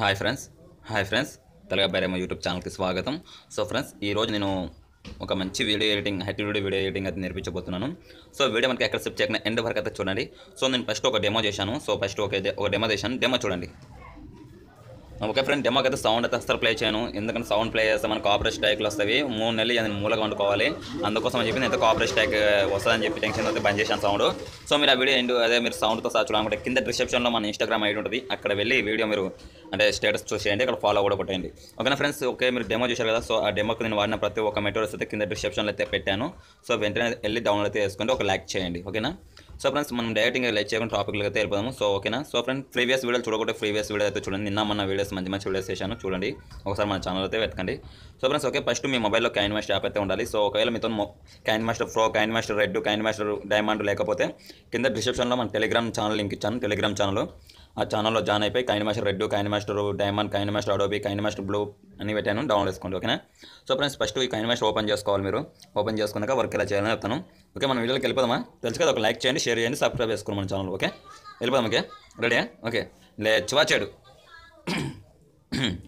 hi friends hi friends తెలుగా బైరేమ YouTube ఛానల్కి స్వాగతం సో ఫ్రెండ్స్ ఈరోజు నేను ఒక మంచి video editing attitude video editing అయితే నేర్పించబోతున్నాను సో వీడియో మనకి ఎక్కడ సిప్ చేయకుండా ఎండ్ వరకు అయితే చూడండి సో నేను ఫస్ట్ ఒక డెమో చేశాను సో ఫస్ట్ ఒక ఒక డెమో చేశాను డెమో చూడండి ఓకే ఫ్రెండ్ అయితే సౌండ్ అయితే అస్సలు ప్లే చేయను ఎందుకంటే సౌండ్ ప్లే చేస్తే మనకు కాపరేట్ స్ట్రైక్లు వస్తాయి మూడు నెలలు నేను మూలగా వండుకోవాలి అందుకోసం అని చెప్పి అయితే కాపరేట్ స్ట్రైక్ వస్తుందని చెప్పి టెన్షన్ అయితే బంద్ చేశాను సౌండ్ సో మీరు ఆ వీడియో ఎండు అదే మీరు సౌండ్తో సార్ చూడాలంటే కింద డిస్క్రిప్షన్లో మన ఇన్స్టాగ్రామ్ ఐడి ఉంటుంది అక్కడ వెళ్ళి వీడియో మీరు అంటే స్టేటస్ చూసేయండి అక్కడ ఫాలో కూడా కొట్టండి ఓకేనా ఫ్రెండ్స్ ఓకే మీరు డెమో చూశారు కదా సో ఆ డెమోకి నేను వాడిన ప్రతి ఒక్క మెటీరియల్స్ అయితే కింద డిస్క్రిప్షన్లో అయితే పెట్టాను సో వెంటనే వెళ్ళి డౌన్లోడ్ అయితే చేసుకుంటే ఒక లైక్ చేయండి ఓకేనా సో ఫ్రెండ్స్ మనం డైరెక్ట్ ఇంకా లైక్ చేయకుండా టాపిక్లు అయితే వెళ్ళిపోదాము సో ఓకేనా సో ఫ్రెండ్ ప్రీవియస్ వీడియో చూడకుండా ప్రీవియస్ వీడియో అయితే చూడండి నిన్న మన వీడియోస్ మంచి మంచి వీడియోస్ చేశాను చూడండి ఒకసారి మన ఛానల్ అయితే వెతకండి సో ఫ్రెండ్స్ ఓకే ఫస్ట్ మీ మొబైల్లో క్యాన్ మాస్టర్ యాప్ అయితే ఉండాలి సో ఒకవేళ మీతో KineMaster pro KineMaster red KineMaster diamond లేకపోతే కింద డిస్క్రిప్షన్లో మన టెలిగ్రామ్ ఛానల్ లింక్ ఇచ్చాను టెలిగ్రామ్ ఛానల్ ఆ ఛానల్లో జాయిన్ అయిపోయి KineMaster red KineMaster diamond KineMaster Adobe KineMaster blue అని పెట్టాను డౌన్లోడ్ చేసుకోండి ఓకేనా సో ఫ్రెండ్స్ ఫస్ట్ ఈ కైన్ మాస్టర్ ఓపెన్ చేసుకోవాలి మీరు ఓపెన్ చేసుకున్నాక వర్క్ ఎలా చేయాలని చెప్తాను ఓకే మనం వీడియోకి వెళ్ళిపోదామా తెలుసు కదా ఒక లైక్ చేయండి షేర్ చేయండి సబ్స్క్రైబ్ చేసుకోండి మన ఛానల్ ఓకే వెళ్ళిపోదాం ఓకే రెడీయా ఓకే లే చివాచాడు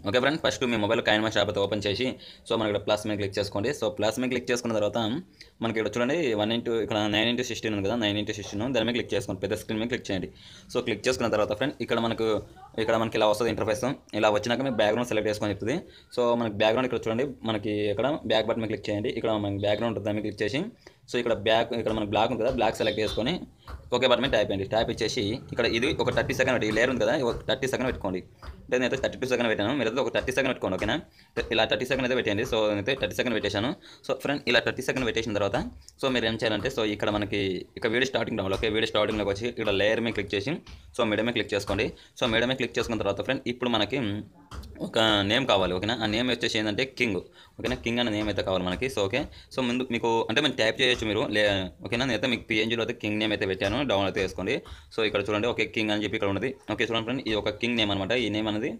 ఓకే ఫ్రెండ్ ఫస్ట్ మీ మొబైల్ కాయన్మా షాప్ అయితే ఓపెన్ చేసి సో మనకి ఇక్కడ ప్లస్ మీద క్లిక్ చేసుకోండి సో ప్లస్ మీద క్లిక్ చేసుకున్న తర్వాత మనకి ఇక్కడ చూడండి వన్ ఇంటూ ఇక్కడ నైన్ ఇంటూ సిక్స్టీన్ ఉంది కదా నైన్ ఇంటూ సిక్స్టీన్ దాని మీద క్లిక్ చేసుకోండి పెద్ద స్క్రీన్ మీద క్లిక్ చేయండి సో క్లిక్ చేసుకున్న తర్వాత ఫ్రెండ్ ఇక్కడ మనకు ఇక్కడ మనకి ఇలా వస్తుంది ఇంటర్ఫేస్ ఇలా వచ్చినాక మీ బ్యాక్గ్రౌండ్ సెలెక్ట్ చేసుకొని చెప్తుంది సో మనకి బ్యాక్గ్రౌండ్ ఇక్కడ చూడండి మనకి ఇక్కడ బ్యాక్ బట్ మీద క్లిక్ చేయండి ఇక్కడ మనకి బ్యాక్గ్రౌండ్ దాని మీద క్లిక్ చేసి సో ఇక్కడ బ్యాక్ ఇక్కడ మనకు బ్లాక్ ఉంది కదా బ్లాక్ సెలెక్ట్ చేసుకొని ఓకే బటన్ మీద ట్యాప్ చేయండి ట్యాప్ ఇచ్చేసి ఇక్కడ ఇది ఒక థర్టీ సెకండ్ పెట్టి లేయర్ ఉంది కదా ఒక థర్టీ సెకండ్ పెట్టుకోండి అంటే అయితే థర్టీ టూ సెకండ్ పెట్టాను అయితే ఒక థర్టీ సెకండ్ పెట్టుకోండి ఓకేనా ఇలా థర్టీ సెకండ్ అయితే పెట్టండి సో నేనైతే థర్టీ సెకండ్ పెట్టేశాను సో ఫ్రెండ్ ఇలా థర్టీ సెకండ్ పెట్టేసిన తర్వాత సో మీరు ఏం చేయాలంటే సో ఇక్కడ మనకి ఇక్కడ వీడియో స్టార్టింగ్ రావాలి ఓకే వీడియో స్టార్టింగ్లోకి వచ్చి ఇక్కడ లేయర్ మీద క్లిక్ చేసి సో మీడియమే క్లిక్ చేసుకోండి సో మీడియమే క్లిక్ చేసుకున్న తర్వాత ఫ్రెండ్ ఇప్పుడు మనకి ఒక నేమ్ కావాలి ఓకేనా ఆ నేమ్ వచ్చేసి ఏంటంటే కింగ్ ఓకేనా కింగ్ అనే నేమ్ అయితే కావాలి మనకి సో ఓకే సో ముందు మీకు అంటే మనం ట్యాప్ చేయొచ్చు మీరు లే ఓకేనా అయితే మీకు పిఎన్జీలో అయితే కింగ్ నేమ్ అయితే పెట్టాను డౌన్ అయితే వేసుకోండి సో ఇక్కడ చూడండి ఓకే కింగ్ అని చెప్పి ఇక్కడ ఉన్నది ఓకే చూడండి ఫ్రెండ్ ఇది ఒక కింగ్ నేమ్ అనమాట ఈ నేమ్ అనేది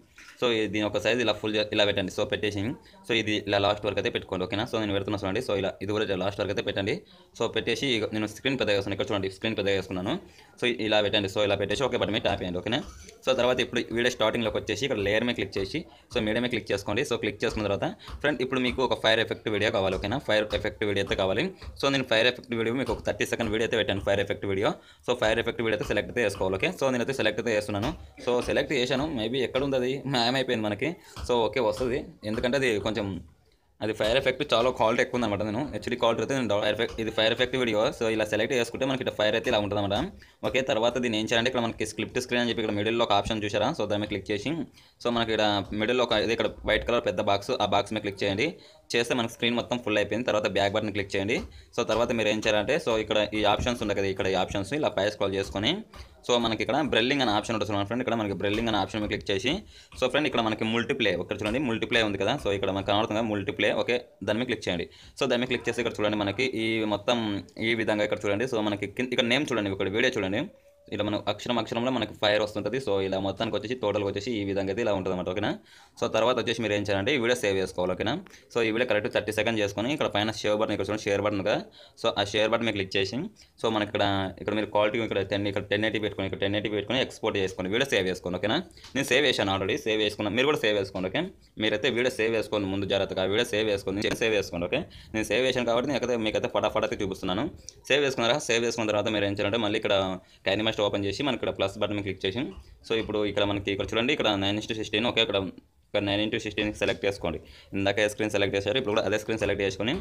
సో దీని ఒక సైజ్ ఇలా ఫుల్ ఇలా పెట్టండి సో పెట్టేసి సో ఇది ఇలా లాస్ట్ వరకు అయితే పెట్టుకోండి ఓకేనా సో నేను పెడుతున్నా చూడండి సో ఇలా ఇది కూడా లాస్ట్ వరకు అయితే పెట్టండి సో పెట్టేసి నేను స్క్రీన్ పెద్ద వేస్తాను ఇక్కడ చూడండి స్క్రీన్ పెద్ద వేసుకున్నాను సో ఇలా పెట్టండి సో ఇలా పెట్టేసి ఓకే బట్ మీద ట్యాప్ చేయండి ఓకేనా సో తర్వాత ఇప్పుడు వీడియో స్టార్టింగ్లోకి వచ్చేసి ఇక్కడ లేయర్ మీద క్లిక్ చేసి సో మీడియమే క్లిక్ చేసుకోండి సో క్లిక్ చేసుకున్న తర్వాత ఫ్రెండ్ ఇప్పుడు మీకు ఒక ఫైర్ ఎఫెక్ట్ వీడియో కావాలి ఓకేనా ఫైర్ ఎఫెక్ట్ వీడియో అయితే కావాలి సో నేను ఫైర్ ఎఫెక్ట్ వీడియో మీకు ఒక థర్టీ సెకండ్ వీడియో అయితే పెట్టాను fire effect video so fire effect video అయితే సెలెక్ట్ అయితే చేసుకోవాలి ఓకే సో నేనైతే సెలెక్ట్ అయితే చేస్తున్నాను సో సెలెక్ట్ చేశాను మేబీ ఎక్కడ ఉంది అది మ్యామ్ అయిపోయింది మనకి సో ఓకే వస్తుంది ఎందుకంటే అది కొంచెం అది ఫైర్ ఎఫెక్ట్ చాలా క్వాలిటీ ఎక్కువ ఉందన్నమాట నేను హెచ్డి క్వాలిటీ అయితే నేను ఎఫెక్ట్ ఇది ఫైర్ ఎఫెక్ట్ వీడియో సో ఇలా సెలెక్ట్ చేసుకుంటే మనకి ఇక్కడ ఫైర్ అయితే ఇలా ఉంటుంది అన్నమాట ఓకే తర్వాత దీని ఏం చేయాలంటే ఇక్కడ మనకి స్క్రిప్ట్ స్క్రీన్ అని చెప్పి ఇక్కడ మిడిల్లో ఒక ఆప్షన్ చూసారా సో దాన్ని క్లిక్ చేసి సో మనకి ఇక్కడ మిడిల్లో ఒక ఇది ఇక్కడ వైట్ కలర్ పెద్ద బాక్స్ ఆ బాక్స్ మీద క్లిక్ చేయండి చేస్తే మనకు స్క్రీన్ మొత్తం ఫుల్ అయిపోయింది తర్వాత బ్యాక్ బటన్ క్లిక్ చేయండి సో తర్వాత మీరు ఏం చేయాలంటే సో ఇక్కడ ఈ ఆప్షన్స్ ఉన్నాయి కదా ఇక్కడ ఈ ఆప్షన్స్ ఇలా పై స్క్రాల్ చేసుకొని సో మనకి ఇక్కడ బ్రెల్లింగ్ అనే ఆప్షన్ ఉంటుంది ఫ్రెండ్ ఇక్కడ మనకి బ్రెల్లింగ్ అనే ఆప్షన్ క్లిక్ చేసి సో ఫ్రెండ్ ఇక్కడ మనకి మల్టీప్లే ఇక్కడ చూడండి మల్టీప్లే ఉంది కదా సో ఇక్కడ మనకు కనబడుతుంది మల్టీప్లే ఓకే దాని మీద క్లిక్ చేయండి సో దాని మీద క్లిక్ చేసి ఇక్కడ చూడండి మనకి ఈ మొత్తం ఈ విధంగా ఇక్కడ చూడండి సో మనకి ఇక్కడ నేమ్ చూడండి ఇక్కడ వీడియో చూడండి ఇలా మనం అక్షరం అక్షరంలో మనకి ఫైర్ వస్తుంటుంది సో ఇలా మొత్తానికి వచ్చేసి టోటల్కి వచ్చేసి ఈ విధంగా అయితే ఇలా ఉంటుంది అనమాట ఓకేనా సో తర్వాత వచ్చేసి మీరు ఏం చేయాలంటే ఈ వీడియో సేవ్ చేసుకోవాలి ఓకేనా సో ఈ వీడియో కరెక్ట్ థర్టీ సెకండ్ చేసుకొని ఇక్కడ పైన షేర్ బటన్ ఇక్కడ చూడండి షేర్ బటన్ కదా సో ఆ షేర్ బటన్ మీకు క్లిక్ చేసి సో మనకి ఇక్కడ ఇక్కడ మీరు క్వాలిటీ ఇక్కడ టెన్ ఇక్కడ టెన్ ఎయిటీ పెట్టుకొని ఇక్కడ టెన్ ఎయిటీ పెట్టుకొని ఎక్స్పోర్ట్ చేసుకోండి వీడియో సేవ్ చేసుకోండి ఓకేనా నేను సేవ్ చేశాను ఆల్రెడీ సేవ్ చేసుకున్నాను మీరు కూడా సేవ్ చేసుకోండి ఓకే మీరైతే వీడియో సేవ్ చేసుకోండి ముందు జాగ్రత్తగా వీడియో సేవ్ చేసుకోండి సేవ్ చేసుకోండి ఓకే నేను సేవ్ చేశాను కాబట్టి అయితే మీకైతే ఫటాఫట్ అయితే చూపిస్తున్నాను సేవ్ చేసుకున్నారా సేవ్ చేసుకున్న తర్వాత మీరు ఏం చేయాలంటే మళ్ళీ ఇక్కడ క్యానిమాస్ట్ ఓపెన్ చేసి మనకి ఇక్కడ ప్లస్ బటన్ క్లిక్ చేసి సో ఇప్పుడు ఇక్కడ మనకి ఇక్కడ చూడండి ఇక్కడ నైన్ ఇంటూ సిక్స్టీన్ ఓకే ఇక్కడ ఇక్కడ నైన్ ఇంటూ సిక్స్టీన్ సెలెక్ట్ చేసుకోండి ఇందాక స్క్రీన్ సెలెక్ట్ చేశారు ఇప్పుడు కూడా అదే స్క్రీన్ సెలెక్ట్ చేసుకొని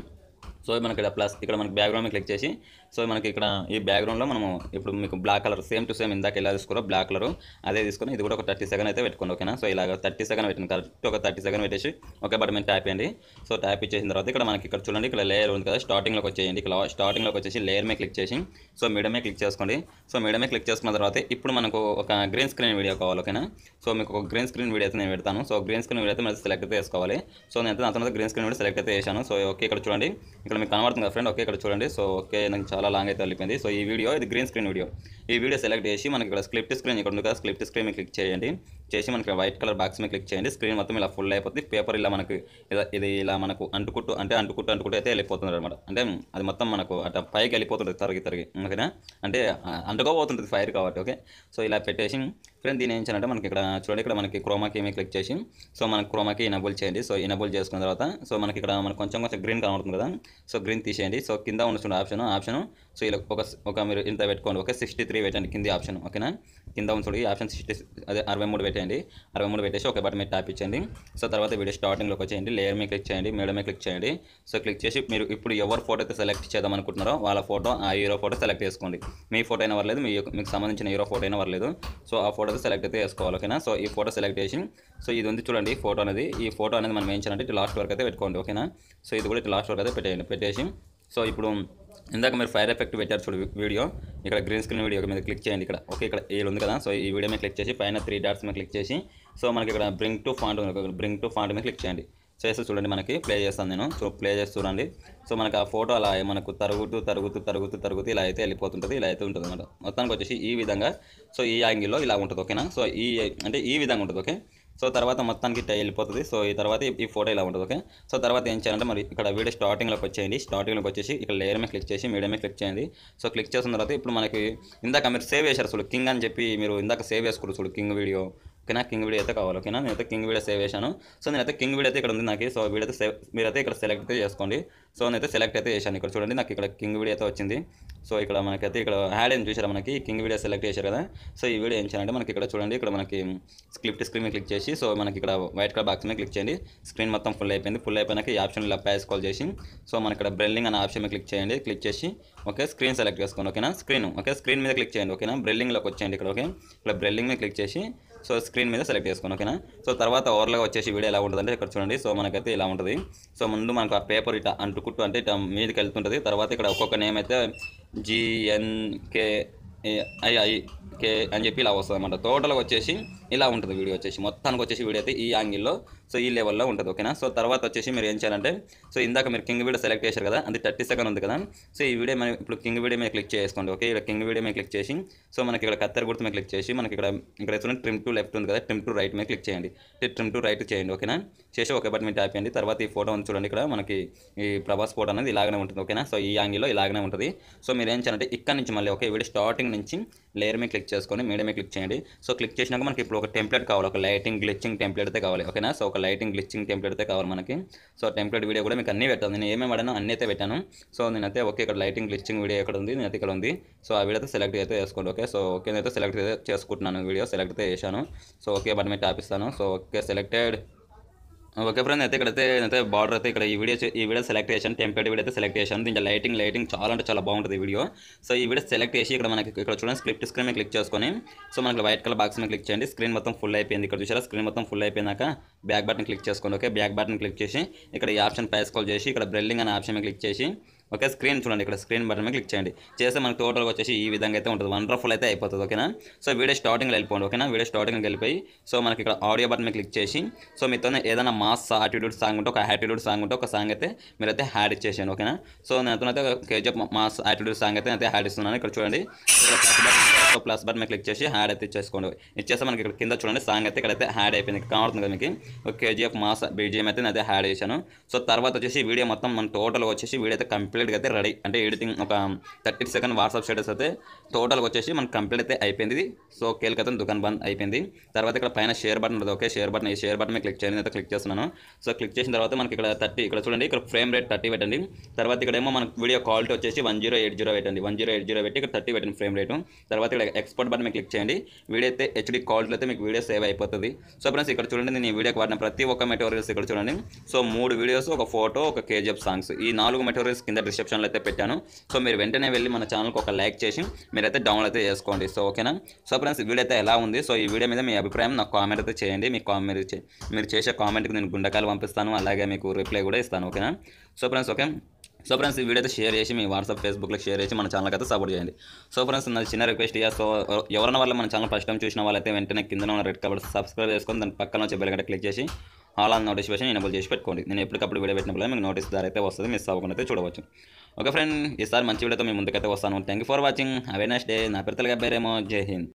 సో మనకి ఇక్కడ ప్లస్ ఇక్కడ మనకి బ్యాక్గ్రౌండ్ క్లిక్ చేసి సో మనకి ఇక్కడ ఈ బ్యాక్గ్రౌండ్లో మనము ఇప్పుడు మీకు black colour same to same ఇందాక ఎలా తీసుకురో బ్లాక్ కలర్ అదే తీసుకుని ఇది కూడా ఒక థర్టీ సెకండ్ అయితే పెట్టుకోండి ఓకేనా సో ఇలాగ థర్టీ సెకండ్ పెట్టిన కరెక్ట్ ఒక థర్టీ సెకండ్ పెట్టేసి ఓకే బట్ మేము ట్యాప్ చేయండి సో ట్యాప్ ఇచ్చేసిన తర్వాత ఇక్కడ మనకి ఇక్కడ చూడండి ఇక్కడ లేయర్ ఉంది కదా స్టార్టింగ్లోకి వచ్చేయండి ఇక్కడ స్టార్టింగ్లోకి వచ్చేసి లేయర్ మీద క్లిక్ చేసి సో మీడియమే క్లిక్ చేసుకోండి సో మీడియమే క్లిక్ చేసుకున్న తర్వాత ఇప్పుడు మనకు ఒక గ్రీన్ స్క్రీన్ వీడియో కావాలి ఓకేనా సో మీకు ఒక గ్రీన్ స్క్రీన్ వీడియో అయితే నేను పెడతాను సో గ్రీన్ స్క్రీన్ వీడియో అయితే మనం సెలెక్ట్ అయితే చేసుకోవాలి సో నేను అయితే నా తర్వాత గ్రీన్ స్క్రీన్ వీడియో సెలెక్ట్ అయితే చేశాను సో ఓకే ఇక్కడ చూడండి ఇక్కడ మీకు కనబడుతుంది కదా ఫ్రెండ్ ఓకే ఇక్కడ చూడండి సో ఓకే నాకు చాలా లాంగ్ అయితే వెళ్ళిపోయింది సో ఈ వీడియో ఇది గ్రీన్ స్క్రీన్ వీడియో ఈ వీడియో సెలెక్ట్ చేసి మనకి ఇక్కడ స్క్రిప్ట్ స్క్రీన్ ఇక్కడ ఉంది కదా స్క్రిప్ట్ స్క్రీన్ క్లిక్ చేయండి చేసి మనకి వైట్ కలర్ బాక్స్ మీద క్లిక్ చేయండి స్క్రీన్ మొత్తం ఇలా ఫుల్ అయిపోతుంది పేపర్ ఇలా మనకు ఇలా ఇది ఇలా మనకు అంటుకుంటూ అంటే అంటుకుంటూ అంటుకుంటూ అయితే వెళ్ళిపోతుంది అనమాట అంటే అది మొత్తం మనకు అట్లా పైకి వెళ్ళిపోతుంది తరిగి తరిగి ఓకేనా అంటే అంటుకోబోతుంటుంది ఫైర్ కాబట్టి ఓకే సో ఇలా పెట్టేసి ఫ్రెండ్ దీని ఏం చేయాలంటే మనకి ఇక్కడ చూడండి ఇక్కడ మనకి క్రోమాకి ఏమీ క్లిక్ చేసి సో మనకి క్రోమాకి ఎనబుల్ చేయండి సో ఎనబుల్ చేసుకున్న తర్వాత సో మనకి ఇక్కడ మనకు కొంచెం కొంచెం గ్రీన్ కనబడుతుంది కదా సో గ్రీన్ తీసేయండి సో కింద ఉన్న ఆప్షన్ ఆప్షన్ సో ఇలా ఒక ఒక మీరు ఇంత పెట్టుకోండి ఓకే సిక్స్టీ త్రీ పెట్టండి కింది ఆప్షన్ ఓకేనా కింద ఉంది చూడండి ఆప్షన్ సిక్స్టీ అదే అరవై మూడు పెట్టేయండి అరవై మూడు పెట్టేసి ఒక బటన్ మీరు ట్యాప్ ఇచ్చేయండి సో తర్వాత వీడియో స్టార్టింగ్లోకి వచ్చేయండి లేయర్ మీ క్లిక్ చేయండి మేడం క్లిక్ చేయండి సో క్లిక్ చేసి మీరు ఇప్పుడు ఎవరి ఫోటో అయితే సెలెక్ట్ చేద్దాం అనుకుంటున్నారో వాళ్ళ ఫోటో ఆ హీరో ఫోటో సెలెక్ట్ చేసుకోండి మీ ఫోటో అయినా వర్లేదు మీ మీకు సంబంధించిన హీరో ఫోటో అయినా వర్లేదు సో ఆ ఫోటో సెలెక్ట్ అయితే చేసుకోవాలి ఓకేనా సో ఈ ఫోటో సెలెక్ట్ చేసి సో ఇది ఉంది చూడండి ఫోటో అనేది ఈ ఫోటో అనేది మనం ఏం చేయాలంటే లాస్ట్ వరకు అయితే పెట్టుకోండి ఓకేనా సో ఇది కూడా లాస్ట్ వరకు అయితే పెట్టేయండి పెట్టేసి సో ఇప్పుడు ఇందాక మీరు ఫైర్ ఎఫెక్ట్ పెట్టారు చూడు వీడియో ఇక్కడ గ్రీన్ స్క్రీన్ వీడియో మీద క్లిక్ చేయండి ఇక్కడ ఓకే ఇక్కడ ఏలు ఉంది కదా సో ఈ వీడియో మీద క్లిక్ చేసి పైన త్రీ డాట్స్ మీద క్లిక్ చేసి సో మనకి ఇక్కడ బ్రింగ్ టు ఫాంట్ ఉంది బ్రింగ్ టు ఫాంట్ మీద క్లిక్ చేయండి చేస్తే చూడండి మనకి ప్లే చేస్తాను నేను సో ప్లే చేసి చూడండి సో మనకి ఆ ఫోటో అలా మనకు తరుగుతూ తరుగుతూ తరుగుతూ తరుగుతూ ఇలా అయితే వెళ్ళిపోతుంటుంది ఇలా అయితే ఉంటుంది అనమాట మొత్తానికి వచ్చేసి ఈ విధంగా సో ఈ యాంగిల్లో ఇలా ఉంటుంది ఓకేనా సో ఈ అంటే ఈ విధంగా ఉంటుంది ఓకే సో తర్వాత మొత్తానికి వెళ్ళిపోతుంది సో ఈ తర్వాత ఈ ఫోటో ఇలా ఉంటుంది ఓకే సో తర్వాత ఏం చేయాలంటే మరి ఇక్కడ వీడియో స్టార్టింగ్లోకి వచ్చేయండి స్టార్టింగ్లోకి వచ్చేసి ఇక్కడ లేయర్ మీద క్లిక్ చేసి మీడియం మీద క్లిక్ చేయండి సో క్లిక్ చేసిన తర్వాత ఇప్పుడు మనకి ఇందాక మీరు సేవ్ చేశారు చూడు కింగ్ అని చెప్పి మీరు ఇందాక సేవ్ చేసుకోరు చూడు కింగ్ వీడియో ఓకేనా కింగ్ వీడియో అయితే కావాలి ఓకేనా నేనైతే కింగ్ వీడియో సేవ్ చేశాను సో నేనైతే కింగ్ వీడియో అయితే ఇక్కడ ఉంది నాకు సో వీడియో అయితే మీరైతే ఇక్కడ సెలెక్ట్ అయితే చేసుకోండి సో నేనైతే సెలెక్ట్ అయితే చేశాను ఇక్కడ చూడండి నాకు ఇక్కడ కింగ్ వీడియో అయితే వచ్చింది సో ఇక్కడ మనకైతే ఇక్కడ హ్యాడ్ ఏం చూసారా మనకి కింగ్ వీడియో సెలెక్ట్ చేశారు కదా సో ఈ వీడియో ఏం చేయాలంటే మనకి ఇక్కడ చూడండి ఇక్కడ మనకి స్క్రిప్ట్ స్క్రీన్ మీద క్లిక్ చేసి సో మనకి ఇక్కడ వైట్ కలర్ బాక్స్ మీద క్లిక్ చేయండి స్క్రీన్ మొత్తం ఫుల్ అయిపోయింది ఫుల్ అయిపోయినాక ఈ ఆప్షన్ ఇలా ప్యాస్ కాల్ చేసి సో మనకి ఇక్కడ బ్రెల్లింగ్ అనే ఆప్షన్ మీద క్లిక్ చేయండి క్లిక్ చేసి ఓకే స్క్రీన్ సెలెక్ట్ చేసుకోండి ఓకేనా స్క్రీన్ ఓకే స్క్రీన్ మీద క్లిక్ చేయండి ఓకేనా బ్రెల్లింగ్లోకి వచ్చేయండి ఇక్కడ ఓకే ఇక్కడ బ్రెల్లింగ్ మీద క్లిక్ చేసి సో స్క్రీన్ మీద సెలెక్ట్ చేసుకోండి ఓకేనా సో తర్వాత ఓవర్లో వచ్చేసి వీడియో ఎలా ఉంటుందంటే ఇక్కడ చూడండి సో మనకైతే ఇలా ఉంటుంది సో ముందు మనకు ఆ పేపర్ ఇట అంటుకుట్టు అంటే ఇట మీదకి వెళ్తుంటుంది తర్వాత ఇక్కడ ఒక్కొక్క నేమ్ అయితే జిఎన్కే కే అని చెప్పి ఇలా వస్తుంది అనమాట టోటల్గా వచ్చేసి ఇలా ఉంటుంది వీడియో వచ్చేసి మొత్తానికి వచ్చేసి వీడియో అయితే ఈ యాంగిల్లో సో ఈ లెవెల్లో ఉంటుంది ఓకేనా సో తర్వాత వచ్చేసి మీరు ఏం చేయాలంటే సో ఇందాక మీరు కింగ్ వీడియో సెలెక్ట్ చేశారు కదా అది థర్టీ సెకండ్ ఉంది కదా సో ఈ వీడియో మనం ఇప్పుడు కింగ్ వీడియో మీద క్లిక్ చేసుకోండి ఓకే ఇక్కడ కింగ్ వీడియో మీద క్లిక్ చేసి సో మనకి ఇక్కడ కత్తర్ గుర్తు మీద క్లిక్ చేసి మనకి ఇక్కడ ఇక్కడ చూడండి ట్రిమ్ టు లెఫ్ట్ ఉంది కదా ట్రిమ్ టు రైట్ మీద క్లిక్ చేయండి ట్రిమ్ టు రైట్ చేయండి ఓకేనా చేసి ఒక బట్ మీద ట్యాప్ చేయండి తర్వాత ఈ ఫోటో ఉంది చూడండి ఇక్కడ మనకి ఈ ప్రభాస్ ఫోటో అనేది ఇలాగనే ఉంటుంది ఓకేనా సో ఈ యాంగిల్లో ఇలాగనే ఉంటుంది సో మీరు ఏం చేయాలంటే ఇక్కడ నుంచి మళ్ళీ ఓకే వీడియో స్టార్టింగ్ నుంచి లేయర్ మీద క్లిక్ చేసుకొని మీడియా మీద క్లిక్ చేయండి సో క్లిక్ చేసినాక మనకి ఇప్పుడు ఒక టెంప్లెట్ కావాలి ఒక లైటింగ్ గ్లిచింగ్ టెంప్లెట్ అయితే కావాలి ఓకేనా సో ఒక లైటింగ్ గ్లిచింగ్ టెంప్లెట్ అయితే కావాలి మనకి సో టెంప్లెట్ వీడియో కూడా మీకు అన్ని పెట్టాను నేను ఏమేమి వాడానో అన్నీ అయితే పెట్టాను సో నేనైతే ఓకే ఇక్కడ లైటింగ్ గ్లిచింగ్ వీడియో ఎక్కడ ఉంది నేనైతే ఇక్కడ ఉంది సో ఆ వీడియో అయితే సెలెక్ట్ అయితే చేసుకోండి ఓకే సో ఓకే నేనైతే సెలెక్ట్ అయితే చేసుకుంటున్నాను వీడియో సెలెక్ట్ అయితే చేశాను సో ఓకే బట్ మీద ఆపిస్తాను so okay selected okay friend అయితే ఇక్కడైతే అయితే బార్డర్ అయితే ఇక్కడ ఈ వీడియో ఈ వీడియో సెలెక్ట్ చేశాను టెంపరేట్ వీడియో అయితే సెలెక్ట్ చేశాను దీంట్లో లైటింగ్ లైటింగ్ చాలా అంటే చాలా బాగుంటుంది ఈ వీడియో సో ఈ వీడియో సెలెక్ట్ చేసి ఇక్కడ మనకి ఇక్కడ చూడండి స్క్రిప్ట్ స్క్రీన్ మీద క్లిక్ చేసుకొని సో మనకి వైట్ కలర్ బాక్స్ మీద క్లిక్ చేయండి స్క్రీన్ మొత్తం ఫుల్ అయిపోయింది ఇక్కడ చూసారా స్క్రీన్ మొత్తం ఫుల్ అయిపోయినాక బ్యాక్ బటన్ క్లిక్ చేసుకోండి ఓకే బ్యాక్ బటన్ క్లిక్ చేసి ఇక్కడ ఈ ఆప్షన్ ప్యాస్ కాల్ చేసి ఇక్కడ బ్రెల్లింగ్ అనే ఆప్షన్ మీద క్లిక్ చేసి ఓకే స్క్రీన్ చూడండి ఇక్కడ స్క్రీన్ బటన్ మీద క్లిక్ చేయండి చేస్తే మనకు టోటల్గా వచ్చేసి ఈ విధంగా అయితే ఉంటుంది వండర్ఫుల్ అయితే అయిపోతుంది ఓకేనా సో వీడియో స్టార్టింగ్లో వెళ్ళిపోండి ఓకేనా వీడియో స్టార్టింగ్కి వెళ్ళిపోయి సో మనకి ఇక్కడ ఆడియో బటన్ మీద క్లిక్ చేసి సో మీతో ఏదైనా మాస్ ఆటిట్యూడ్ సాంగ్ ఉంటే ఒక ఆటిట్యూడ్ సాంగ్ ఉంటే ఒక సాంగ్ అయితే అయితే హ్యాడ్ ఇచ్చేసాను ఓకేనా సో నేను అయితే కేజీఎఫ్ మాస్ ఆటిట్యూడ్ సాంగ్ అయితే అయితే హ్యాడ్ ఇస్తున్నాను ఇక్కడ చూడండి సో ప్లస్ బటన్ మీద క్లిక్ చేసి హ్యాడ్ అయితే ఇచ్చేసుకోండి ఇచ్చేస్తే మనకి ఇక్కడ కింద చూడండి సాంగ్ అయితే అయితే హ్యాడ్ అయిపోయింది కావడుతుంది కదా మీకు ఒక కేజీఎఫ్ మాస్ బీజిఎం అయితే నేను అయితే హ్యాడ్ చేశాను సో తర్వాత వచ్చేసి వీడియో మొత్తం మన టోటల్ వచ్చేసి వీడియో అయితే కంప్లీట్ కంప్లీట్గా అయితే రెడీ అంటే ఎడిటింగ్ ఒక థర్టీ సెకండ్ వాట్సాప్ స్టేటస్ అయితే టోటల్గా వచ్చేసి మనకు కంప్లీట్ అయితే అయిపోయింది సో కేల్కతం దుకాణం బంద్ అయిపోయింది తర్వాత ఇక్కడ పైన షేర్ బటన్ ఉంటుంది ఓకే షేర్ బటన్ ఈ షేర్ బటన్ మీద క్లిక్ చేయడం క్లిక్ చేస్తున్నాను సో క్లిక్ చేసిన తర్వాత మనకి ఇక్కడ థర్టీ ఇక్కడ చూడండి ఇక్కడ ఫ్రేమ్ రేట్ థర్టీ పెట్టండి తర్వాత ఇక్కడ ఏమో మనకు వీడియో క్వాలిటీ వచ్చేసి వన్ జీరో ఎయిట్ జీరో పెట్టండి వన్ జీరో ఎయిట్ జీరో పెట్టి ఇక్కడ థర్టీ పెట్టండి ఫ్రేమ్ రేటు తర్వాత ఇక్కడ ఎక్స్పోర్ట్ బటన్ మీద క్లిక్ చేయండి వీడియో అయితే హెచ్డీ క్వాలిటీ అయితే మీకు వీడియో సేవ్ అయిపోతుంది సో ఫ్రెండ్స్ ఇక్కడ చూడండి నేను ఈ వీడియోకి వాడిన ప్రతి ఒక్క మెటీరియల్స్ ఇక్కడ చూడండి సో మూడు వీడియోస్ ఒక ఫోటో ఒక కేజీఎఫ్ సాంగ్స్ ఈ నాలుగు మెటీరియల్స్ కింద డిస్క్రిప్షన్లో అయితే పెట్టాను సో మీరు వెంటనే వెళ్ళి మన ఛానల్కి ఒక లైక్ చేసి మీరైతే డౌన్లోడ్ అయితే చేసుకోండి సో ఓకేనా సో ఫ్రెండ్స్ వీడియో అయితే ఎలా ఉంది సో ఈ వీడియో మీద మీ అభిప్రాయం నాకు కామెంట్ అయితే చేయండి మీ కామెంట్ మీరు చేసే కామెంట్కి నేను గుండకాలు పంపిస్తాను అలాగే మీకు రిప్లై కూడా ఇస్తాను ఓకేనా so friends okay so friends ఈ వీడియో అయితే షేర్ చేసి మీ వాట్సాప్ ఫేస్బుక్లో షేర్ చేసి మన ఛానల్కి అయితే సపోర్ట్ చేయండి సో ఫ్రెండ్స్ నా చిన్న రిక్వెస్ట్ ఇయ్యా సో ఎవరైనా వాళ్ళు మన ఛానల్ ఫస్ట్ టైం చూసిన వాళ్ళైతే వెంటనే కింద ఉన్న రెడ్ కలర్ సబ్స్క్రైబ్ చేసుకొని దాని పక్కన వచ్చే బెల్ క్లిక్ చేసి ఆల్ ఆన్ నోటిఫికేషన్ ఎనబుల్ చేసి పెట్టుకోండి నేను ఎప్పటికప్పుడు వీడియో పెట్టినప్పుడు మీకు నోటీస్ ద్వారా అయితే వస్తుంది మిస్ అవ్వకుండా అయితే చూడవచ్చు ఓకే ఫ్రెండ్ ఈసారి మంచి వీడియోతో మీ ముందుకైతే వస్తాను thank you for watching have a day నా పేరు బేరేమో జై హింద్